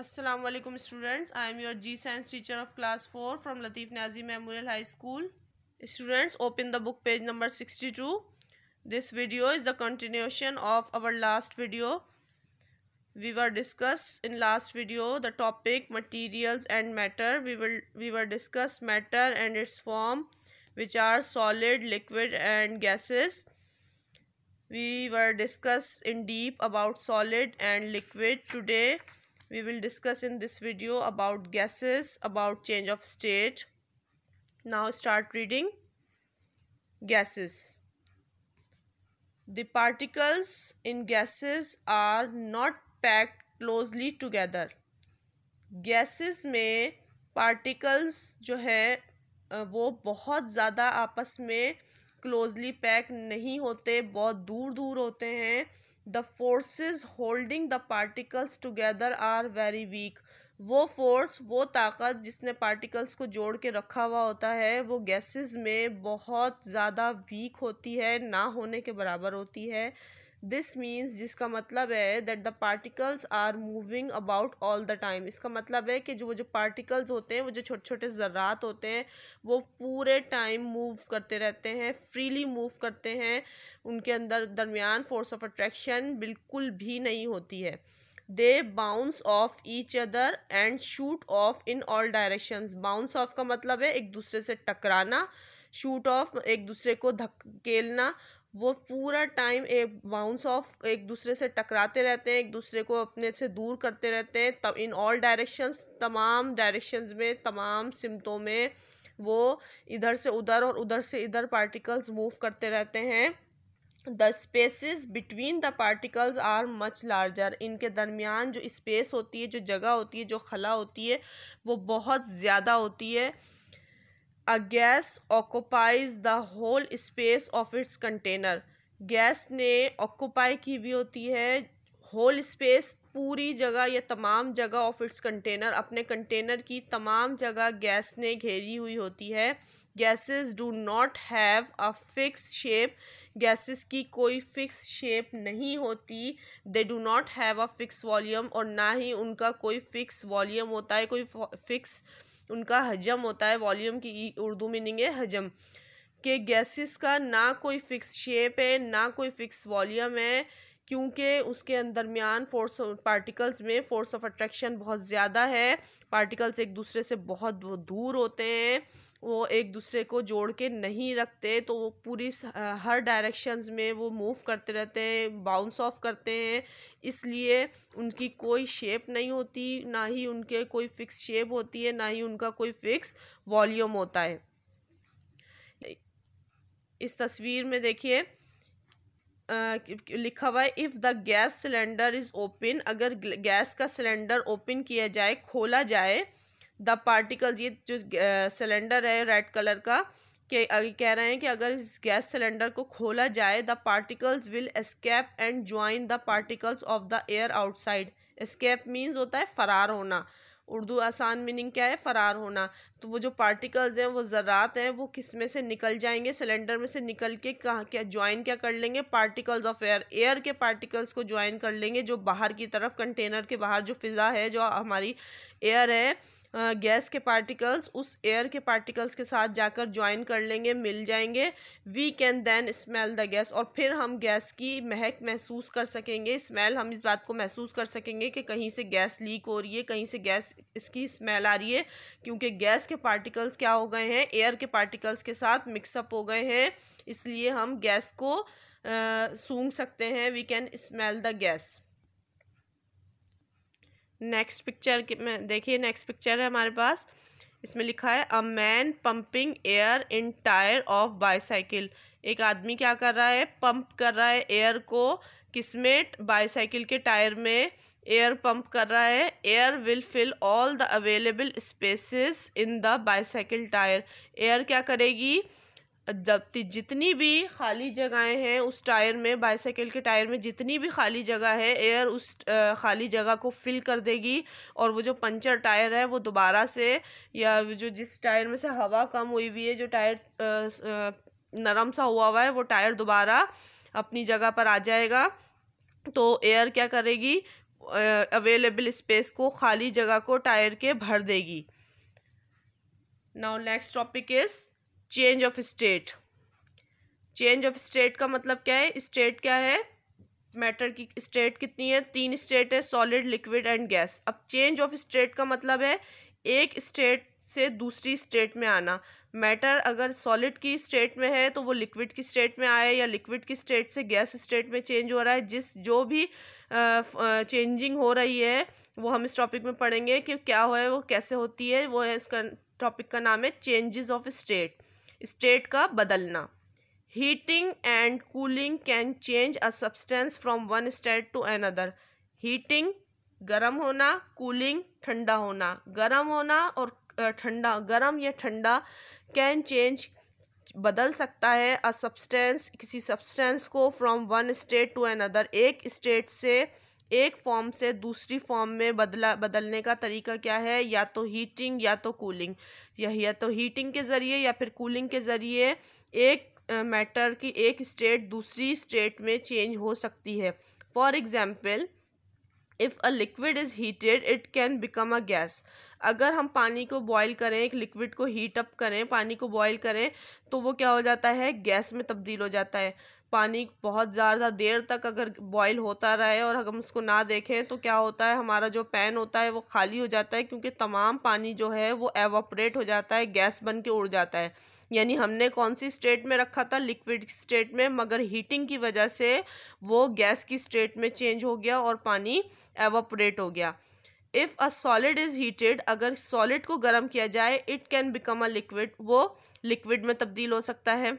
Assalamu alaikum students I am your G science teacher of class 4 from Latif Nazi Memorial High School students open the book page number 62 this video is the continuation of our last video we were discussed in last video the topic materials and matter we will we were discussed matter and its form which are solid liquid and gases we were discussed in deep about solid and liquid today we will discuss in this video about gases about change of state now start reading gases the particles in gases are not packed closely together gases में particles जो है वो बहुत ज़्यादा आपस में closely pack नहीं होते बहुत दूर दूर होते हैं the forces holding the particles together are very weak वो फोर्स वो ताकत जिसने पार्टिकल्स को जोड़ के रखा हुआ होता है वो गैसेस में बहुत ज़्यादा वीक होती है ना होने के बराबर होती है दिस मीन्स जिसका मतलब है that the particles are moving about all the time इसका मतलब है कि जो वो जो पार्टिकल्स होते हैं वो जो छोटे छोटे ज़रात होते हैं वो पूरे टाइम मूव करते रहते हैं फ्रीली मूव करते हैं उनके अंदर दरमियान फोर्स ऑफ अट्रैक्शन बिल्कुल भी नहीं होती है they bounce off each other and shoot off in all direction bounce off का मतलब है एक दूसरे से टकराना शूट ऑफ एक दूसरे को धकेलना वो पूरा टाइम एक बाउंस ऑफ एक दूसरे से टकराते रहते हैं एक दूसरे को अपने से दूर करते रहते हैं तब इन ऑल डायरेक्शंस तमाम डायरेक्शंस में तमाम सिमतों में वो इधर से उधर और उधर से इधर पार्टिकल्स मूव करते रहते हैं the spaces between the particles are much larger इनके दरमियान जो स्पेस होती है जो जगह होती है जो खला होती है वो बहुत ज़्यादा होती है a gas occupies the whole space of its container gas ने ऑक्यूपाई की हुई होती है होल स्पेस पूरी जगह या तमाम जगह ऑफ इट्स कंटेनर अपने कंटेनर की तमाम जगह गैस ने घेरी हुई होती है gases do not have a fix shape gases की कोई फिक्स शेप नहीं होती they do not have a fix volume और ना ही उनका कोई फिक्स वॉल्यूम होता है कोई फिक्स उनका हजम होता है वॉल्यूम की उर्दू मीनिंग है हजम के गैसेस का ना कोई फ़िक्स शेप है ना कोई फ़िक्स वॉल्यूम है क्योंकि उसके दरमियान फोर्स पार्टिकल्स में फ़ोर्स ऑफ अट्रैक्शन बहुत ज़्यादा है पार्टिकल्स एक दूसरे से बहुत दूर होते हैं वो एक दूसरे को जोड़ के नहीं रखते तो वो पूरी हर डायरेक्शंस में वो मूव करते रहते हैं बाउंस ऑफ करते हैं इसलिए उनकी कोई शेप नहीं होती ना ही उनके कोई फ़िक्स शेप होती है ना ही उनका कोई फ़िक्स वॉल्यूम होता है इस तस्वीर में देखिए लिखा हुआ है if the gas cylinder is open अगर गैस का सिलेंडर ओपन किया जाए खोला जाए द पार्टिकल्स ये जो सिलेंडर है रेड कलर का कह रहे हैं कि अगर इस गैस सिलेंडर को खोला जाए the particles will escape and join the particles of the air outside escape means होता है फरार होना उर्दू आसान मीनिंग क्या है फरार होना तो वो जो पार्टिकल्स हैं वो ज़रात हैं वो किस में से निकल जाएंगे सिलेंडर में से निकल के कहाँ क्या ज्वाइन क्या कर लेंगे पार्टिकल्स ऑफ एयर एयर के पार्टिकल्स को ज्वाइन कर लेंगे जो बाहर की तरफ कंटेनर के बाहर जो फ़िज़ा है जो हमारी एयर है गैस के पार्टिकल्स उस एयर के पार्टिकल्स के साथ जाकर ज्वाइन कर लेंगे मिल जाएंगे we can then smell the gas और फिर हम गैस की महक महसूस कर सकेंगे स्मेल हम इस बात को महसूस कर सकेंगे कि कहीं से गैस लीक हो रही है कहीं से गैस इसकी स्मेल आ रही है क्योंकि गैस के पार्टिकल्स क्या हो गए हैं एयर के पार्टिकल्स के साथ मिक्सअप हो गए हैं इसलिए हम गैस को सूंघ सकते हैं we can smell the gas next picture में देखिए नेक्स्ट पिक्चर है हमारे पास इसमें लिखा है a man pumping air in tyre of bicycle एक आदमी क्या कर रहा है पंप कर रहा है एयर को किसमें बाईसाइकिल के टायर में एयर पंप कर रहा है air will fill all the available spaces in the bicycle tyre air क्या करेगी जब जितनी भी खाली जगहें हैं उस टायर में बाइसाइकिल के टायर में जितनी भी खाली जगह है एयर उस खाली जगह को फिल कर देगी और वो जो पंचर टायर है वो दोबारा से या जो जिस टायर में से हवा कम हुई हुई है जो टायर नरम सा हुआ हुआ है वो टायर दोबारा अपनी जगह पर आ जाएगा तो एयर क्या करेगी अवेलेबल स्पेस को खाली जगह को टायर के भर देगी now next topic is change of state change of state का मतलब क्या है स्टेट क्या है मैटर की स्टेट कितनी है तीन स्टेट है सॉलिड लिक्विड एंड गैस अब चेंज ऑफ स्टेट का मतलब है एक स्टेट से दूसरी स्टेट में आना मैटर अगर सॉलिड की स्टेट में है तो वो लिक्विड की स्टेट में आए या लिक्विड की स्टेट से गैस स्टेट में चेंज हो रहा है जिस जो भी चेंजिंग हो रही है वो हम इस टॉपिक में पढ़ेंगे कि क्या हो वो कैसे होती है वो है इसका टॉपिक का नाम है चेंजेस ऑफ स्टेट स्टेट का बदलना heating and cooling can change a substance from one state to another heating गर्म होना कूलिंग ठंडा होना गर्म होना और ठंडा गर्म या ठंडा कैन चेंज बदल सकता है अ सब्सटेंस किसी सब्सटेंस को from one state to another एक स्टेट से एक फॉर्म से दूसरी फॉर्म में बदला बदलने का तरीका क्या है या तो हीटिंग या तो कूलिंग या, या तो हीटिंग के ज़रिए या फिर कूलिंग के ज़रिए एक मैटर की एक स्टेट दूसरी स्टेट में चेंज हो सकती है for example if a liquid is heated it can become a gas अगर हम पानी को बॉयल करें एक लिक्विड को हीट अप करें पानी को बॉयल करें तो वो क्या हो जाता है गैस में तब्दील हो जाता है पानी बहुत ज़्यादा देर तक अगर बॉयल होता रहे और हम उसको ना देखें तो क्या होता है हमारा जो पैन होता है वो खाली हो जाता है क्योंकि तमाम पानी जो है वो एवोपरेट हो जाता है गैस बन के उड़ जाता है यानी हमने कौन सी स्टेट में रखा था लिक्विड स्टेट में मगर हीटिंग की वजह से वो गैस की स्टेट में चेंज हो गया और पानी एवोपरेट हो गया if a solid is heated अगर सॉलिड को गर्म किया जाए it can become a liquid वो लिक्विड में तब्दील हो सकता है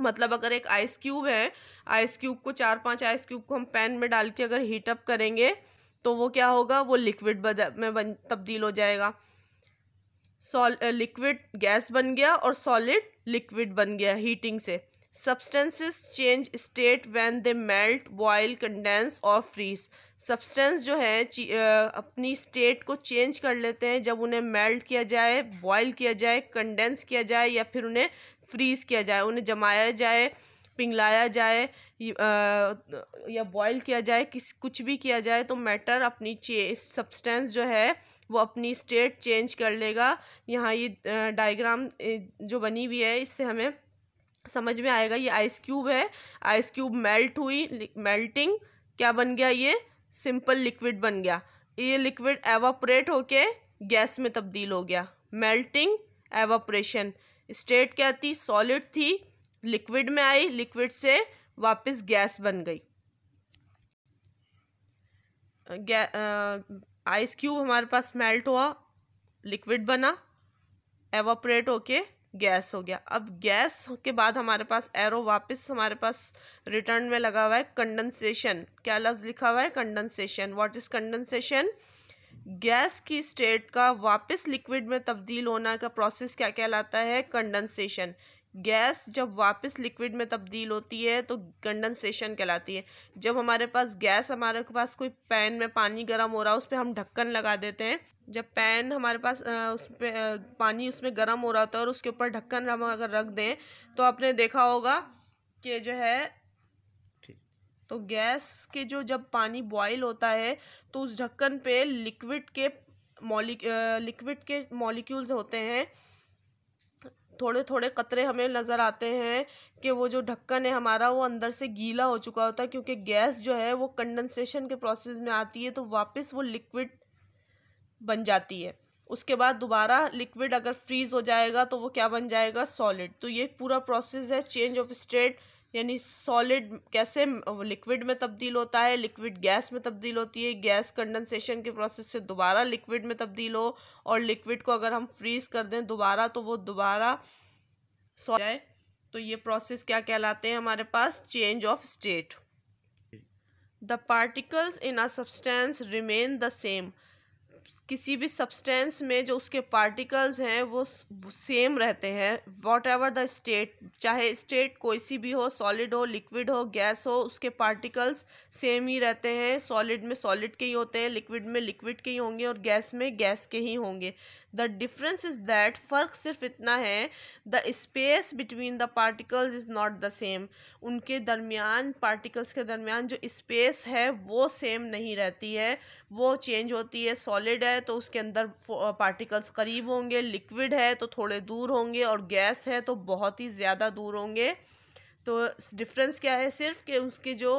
मतलब अगर एक आइस क्यूब है आइस क्यूब को चार पांच आइस क्यूब को हम पैन में डाल के अगर हीट अप करेंगे तो वो क्या होगा वो लिक्विड में बन तब्दील हो जाएगा सॉल लिक्विड गैस बन गया और सॉलिड लिक्विड बन गया हीटिंग से substances change state when they melt boil condense और फ्रीज सब्सटेंस जो है अपनी स्टेट को चेंज कर लेते हैं जब उन्हें मेल्ट किया जाए बॉयल किया जाए कंडेंस किया जाए या फिर उन्हें फ्रीज़ किया जाए उन्हें जमाया जाए पिघलाया जाए या बॉईल किया जाए किस कुछ भी किया जाए तो मैटर अपनी चे सब्सटेंस जो है वो अपनी स्टेट चेंज कर लेगा यहाँ ये डायग्राम जो बनी हुई है इससे हमें समझ में आएगा ये आइस क्यूब है आइस क्यूब मेल्ट हुई मेल्टिंग क्या बन गया ये सिंपल लिक्विड बन गया ये लिक्विड एवापोरेट होके गैस में तब्दील हो गया मेल्टिंग एवापोरेशन स्टेट क्या थी सॉलिड थी लिक्विड में आई लिक्विड से वापस गैस बन गई आइस क्यूब हमारे पास मेल्ट हुआ लिक्विड बना एवोपरेट होके गैस हो गया अब गैस के बाद हमारे पास एरो वापस हमारे पास रिटर्न में लगा हुआ है कंडेंसेशन क्या लफ्ज़ लिखा हुआ है condensation what is condensation gas की स्टेट का वापस लिक्विड में तब्दील होना का प्रोसेस क्या कहलाता है कंडेंसेशन गैस जब वापस लिक्विड में तब्दील होती है तो कंडेंसेशन कहलाती है जब हमारे पास गैस हमारे पास कोई पैन में पानी गर्म हो रहा है उस पर हम ढक्कन लगा देते हैं जब पैन हमारे पास उस पर पानी उसमें गर्म हो रहा होता है और उसके ऊपर ढक्कन हम अगर रख दें तो आपने देखा होगा कि जो है तो गैस के जो जब पानी बॉयल होता है तो उस ढक्कन पे लिक्विड के मॉलिक लिक्विड के मॉलिक्यूल्स होते हैं थोड़े थोड़े कतरे हमें नज़र आते हैं कि वो जो ढक्कन है हमारा वो अंदर से गीला हो चुका होता है क्योंकि गैस जो है वो कंडेंसेशन के प्रोसेस में आती है तो वापस वो लिक्विड बन जाती है उसके बाद दोबारा लिक्विड अगर फ्रीज़ हो जाएगा तो वो क्या बन जाएगा सॉलिड तो ये पूरा प्रोसेस है चेंज ऑफ स्टेट यानी सॉलिड कैसे लिक्विड में तब्दील होता है लिक्विड गैस में तब्दील होती है गैस कंडेंसेशन के प्रोसेस से दोबारा लिक्विड में तब्दील हो और लिक्विड को अगर हम फ्रीज कर दें दोबारा तो वो दोबारा सो जाए तो ये प्रोसेस क्या कहलाते हैं हमारे पास change of state the particles in a substance remain the same किसी भी सब्सटेंस में जो उसके पार्टिकल्स हैं वो सेम रहते हैं वॉट एवर द स्टेट चाहे स्टेट कोई सी भी हो सॉलिड हो लिक्विड हो गैस हो उसके पार्टिकल्स सेम ही रहते हैं सॉलिड में सॉलिड के ही होते हैं लिक्विड में लिक्विड के ही होंगे और गैस में गैस के ही होंगे द डिफरेंस इज़ दैट फ़र्क सिर्फ इतना है the space between the particles is not the same उनके दरमियान पार्टिकल्स के दरमियान जो स्पेस है वो सेम नहीं रहती है वो चेंज होती है सॉलिड है है तो उसके अंदर पार्टिकल्स करीब होंगे लिक्विड है तो थोड़े दूर होंगे और गैस है तो बहुत ही ज़्यादा दूर होंगे तो डिफरेंस क्या है सिर्फ कि उसके जो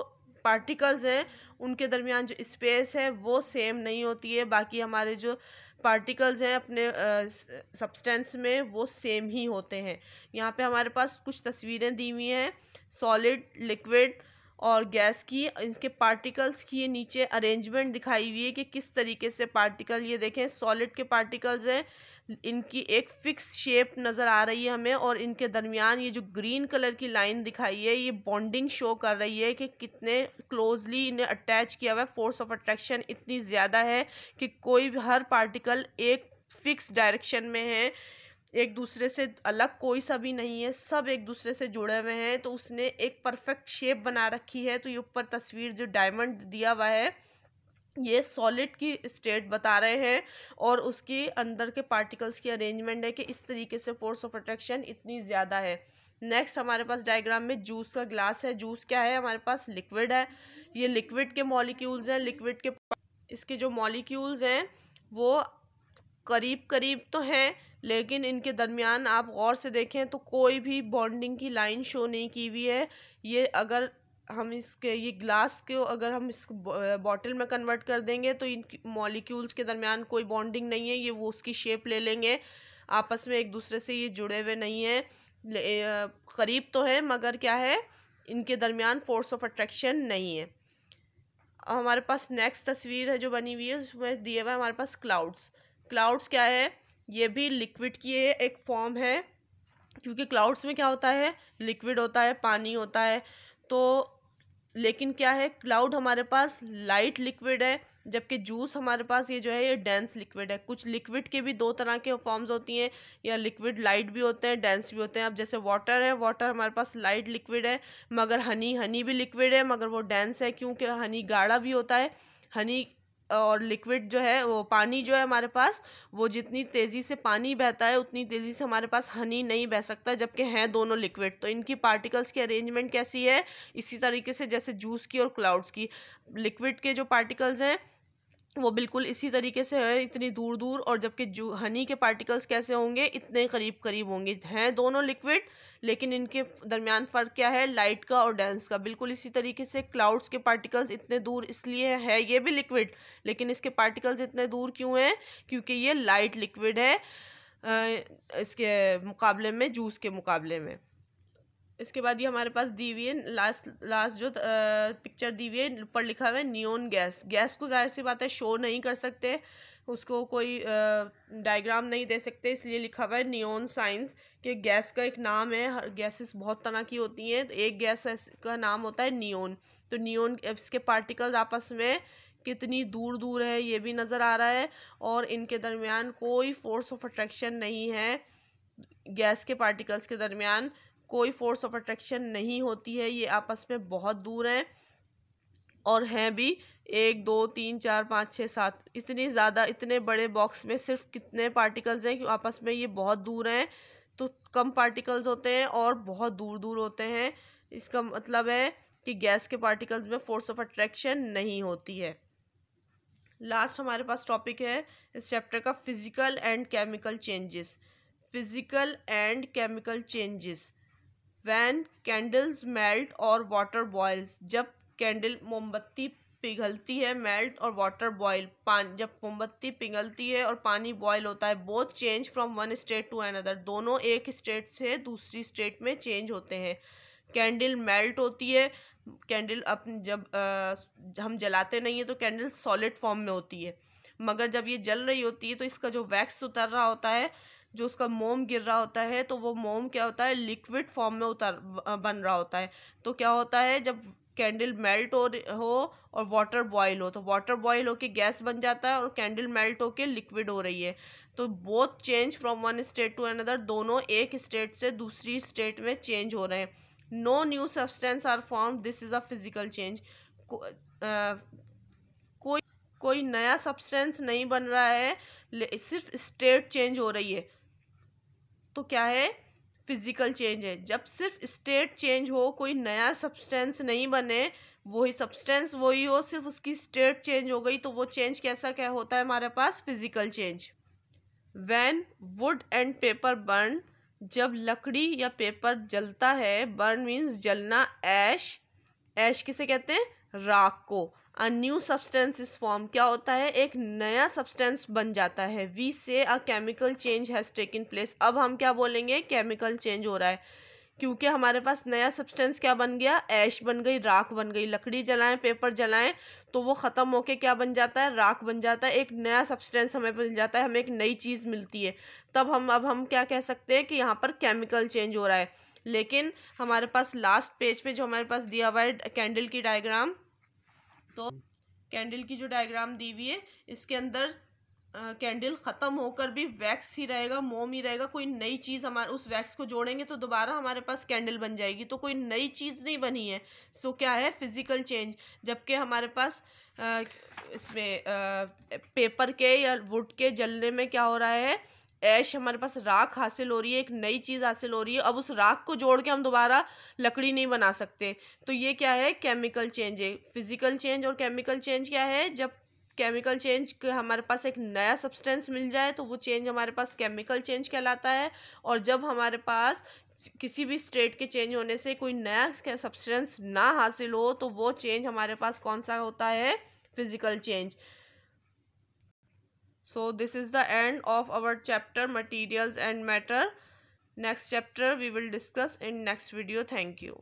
पार्टिकल्स हैं उनके दरमियान जो स्पेस है वो सेम नहीं होती है बाकी हमारे जो पार्टिकल्स हैं अपने सब्सटेंस में वो सेम ही होते हैं यहाँ पे हमारे पास कुछ तस्वीरें दी हुई हैं सॉलिड लिक्विड और गैस की इसके पार्टिकल्स की ये नीचे अरेंजमेंट दिखाई हुई है कि किस तरीके से पार्टिकल ये देखें सॉलिड के पार्टिकल्स हैं इनकी एक फिक्स शेप नज़र आ रही है हमें और इनके दरमियान ये जो ग्रीन कलर की लाइन दिखाई है ये बॉन्डिंग शो कर रही है कि कितने क्लोजली इन्हें अटैच किया हुआ है फोर्स ऑफ अट्रैक्शन इतनी ज़्यादा है कि कोई हर पार्टिकल एक फिक्स डायरेक्शन में है एक दूसरे से अलग कोई सा भी नहीं है सब एक दूसरे से जुड़े हुए हैं तो उसने एक परफेक्ट शेप बना रखी है तो ये ऊपर तस्वीर जो डायमंड दिया हुआ है ये सॉलिड की स्टेट बता रहे हैं और उसके अंदर के पार्टिकल्स की अरेंजमेंट है कि इस तरीके से फोर्स ऑफ अट्रैक्शन इतनी ज़्यादा है नेक्स्ट हमारे पास डायग्राम में जूस का ग्लास है जूस क्या है हमारे पास लिक्विड है ये लिक्विड के मॉलिक्यूल्स हैं लिक्विड के इसके जो मॉलिक्यूल्स हैं वो करीब करीब तो हैं लेकिन इनके दरमियान आप गौर से देखें तो कोई भी बॉन्डिंग की लाइन शो नहीं की हुई है ये अगर हम इसके ये ग्लास के अगर हम इस बॉटल में कन्वर्ट कर देंगे तो इन मॉलिक्यूल्स के दरमियान कोई बॉन्डिंग नहीं है ये वो उसकी शेप ले लेंगे आपस में एक दूसरे से ये जुड़े हुए नहीं हैं करीब तो है मगर क्या है इनके दरमियान फोर्स ऑफ अट्रैक्शन नहीं है हमारे पास नेक्स्ट तस्वीर है जो बनी हुई है उसमें दिए हुए हमारे पास क्लाउड्स क्लाउड्स क्या है ये भी लिक्विड की एक फॉर्म है क्योंकि क्लाउड्स में क्या होता है लिक्विड होता है पानी होता है तो लेकिन क्या है क्लाउड हमारे पास लाइट लिक्विड है जबकि जूस हमारे पास ये जो है ये डेंस लिक्विड है कुछ लिक्विड के भी दो तरह के फॉर्म्स होती हैं या लिक्विड लाइट भी होते हैं डेंस भी होते हैं अब जैसे वाटर है वाटर हमारे पास लाइट लिक्विड है मगर हनी हनी भी लिक्विड है मगर वो डेंस है क्योंकि हनी गाढ़ा भी होता है हनी और लिक्विड जो है वो पानी जो है हमारे पास वो जितनी तेज़ी से पानी बहता है उतनी तेज़ी से हमारे पास हनी नहीं बह सकता जबकि हैं दोनों लिक्विड तो इनकी पार्टिकल्स की अरेंजमेंट कैसी है इसी तरीके से जैसे जूस की और क्लाउड्स की लिक्विड के जो पार्टिकल्स हैं वो बिल्कुल इसी तरीके से है इतनी दूर दूर और जबकि जो हनी के पार्टिकल्स कैसे होंगे इतने करीब करीब होंगे हैं दोनों लिक्विड लेकिन इनके दरमियान फ़र्क क्या है लाइट का और डेंस का बिल्कुल इसी तरीके से क्लाउड्स के पार्टिकल्स इतने दूर इसलिए है ये भी लिक्विड लेकिन इसके पार्टिकल्स इतने दूर क्यों हैं क्योंकि ये लाइट लिक्विड है इसके मुकाबले में जूस के मुकाबले में इसके बाद ये हमारे पास दी हुई है लास्ट लास्ट जो पिक्चर दी हुई है ऊपर लिखा हुआ है नियोन गैस गैस को जाहिर सी बात है शो नहीं कर सकते उसको कोई डायग्राम नहीं दे सकते इसलिए लिखा हुआ है नियोन साइंस कि गैस का एक नाम है हर गैसेस बहुत तरह की होती हैं तो एक गैस का नाम होता है नियोन तो नियोन इसके पार्टिकल्स आपस में कितनी दूर दूर है ये भी नज़र आ रहा है और इनके दरमियान कोई फोर्स ऑफ अट्रैक्शन नहीं है गैस के पार्टिकल्स के दरमियान कोई फोर्स ऑफ अट्रैक्शन नहीं होती है ये आपस में बहुत दूर हैं और हैं भी एक दो तीन चार पाँच छः सात इतनी ज़्यादा इतने बड़े बॉक्स में सिर्फ कितने पार्टिकल्स हैं कि आपस में ये बहुत दूर हैं तो कम पार्टिकल्स होते हैं और बहुत दूर दूर होते हैं इसका मतलब है कि गैस के पार्टिकल्स में फोर्स ऑफ अट्रैक्शन नहीं होती है लास्ट हमारे पास टॉपिक है इस चैप्टर का physical and chemical changes physical and chemical changes when candles melt और वाटर बॉयल्स जब कैंडल मोमबत्ती पिघलती है मेल्ट और वाटर बॉयल पान जब मोमबत्ती पिघलती है और पानी बॉयल होता है both change from one state to another दोनों एक स्टेट से दूसरी स्टेट में चेंज होते हैं कैंडल मेल्ट होती है कैंडल अप जब आ, हम जलाते नहीं हैं तो कैंडल सॉलिड फॉर्म में होती है मगर जब ये जल रही होती है तो इसका जो वैक्स उतर रहा होता है जो उसका मोम गिर रहा होता है तो वो मोम क्या होता है लिक्विड फॉर्म में उतर बन रहा होता है तो क्या होता है जब कैंडल मेल्ट हो हो और वाटर बॉयल हो तो वाटर बॉयल होके गैस बन जाता है और कैंडल मेल्ट होके लिक्विड हो रही है तो both change from one state to another दोनों एक स्टेट से दूसरी स्टेट में चेंज हो रहे हैं no new substance are form this is a physical change कोई कोई नया सब्सटेंस नहीं बन रहा है सिर्फ स्टेट चेंज हो रही है तो क्या है फिज़िकल चेंज है जब सिर्फ स्टेट चेंज हो कोई नया सब्सटेंस नहीं बने वही सब्सटेंस वही हो सिर्फ उसकी स्टेट चेंज हो गई तो वो चेंज कैसा क्या होता है हमारे पास physical change when wood and paper burn जब लकड़ी या पेपर जलता है बर्न मीन्स जलना ऐश ऐश किसे कहते हैं राख को अ न्यू सब्सटेंस इस फॉर्म क्या होता है एक नया सब्सटेंस बन जाता है we say a chemical change has taken place अब हम क्या बोलेंगे केमिकल चेंज हो रहा है क्योंकि हमारे पास नया सब्सटेंस क्या बन गया ऐश बन गई राख बन गई लकड़ी जलाएं पेपर जलाएं तो वो ख़त्म होके क्या बन जाता है राख बन जाता है एक नया सब्सटेंस हमें मिल जाता है हमें एक नई चीज़ मिलती है तब हम अब हम क्या कह सकते हैं कि यहाँ पर केमिकल चेंज हो रहा है लेकिन हमारे पास लास्ट पेज पे जो हमारे पास दिया हुआ है कैंडल की डायग्राम तो कैंडल की जो डायग्राम दी हुई है इसके अंदर कैंडल ख़त्म होकर भी वैक्स ही रहेगा मोम ही रहेगा कोई नई चीज़ हमारे उस वैक्स को जोड़ेंगे तो दोबारा हमारे पास कैंडल बन जाएगी तो कोई नई चीज़ नहीं बनी है सो क्या है फिज़िकल चेंज जबकि हमारे पास आ, इसमें आ, पेपर के या वुड के जलने में क्या हो रहा है ऐश हमारे पास राख हासिल हो रही है एक नई चीज़ हासिल हो रही है अब उस राख को जोड़ के हम दोबारा लकड़ी नहीं बना सकते तो ये क्या है केमिकल चेंज है फिज़िकल चेंज और केमिकल चेंज क्या है जब केमिकल चेंज हमारे पास एक नया सब्सटेंस मिल जाए तो वो चेंज हमारे पास केमिकल चेंज कहलाता है और जब हमारे पास किसी भी स्टेट के चेंज होने से कोई नया सब्सटेंस ना हासिल हो तो वो चेंज हमारे पास कौन सा होता है physical change so this is the end of our chapter materials and matter next chapter we will discuss in next video thank you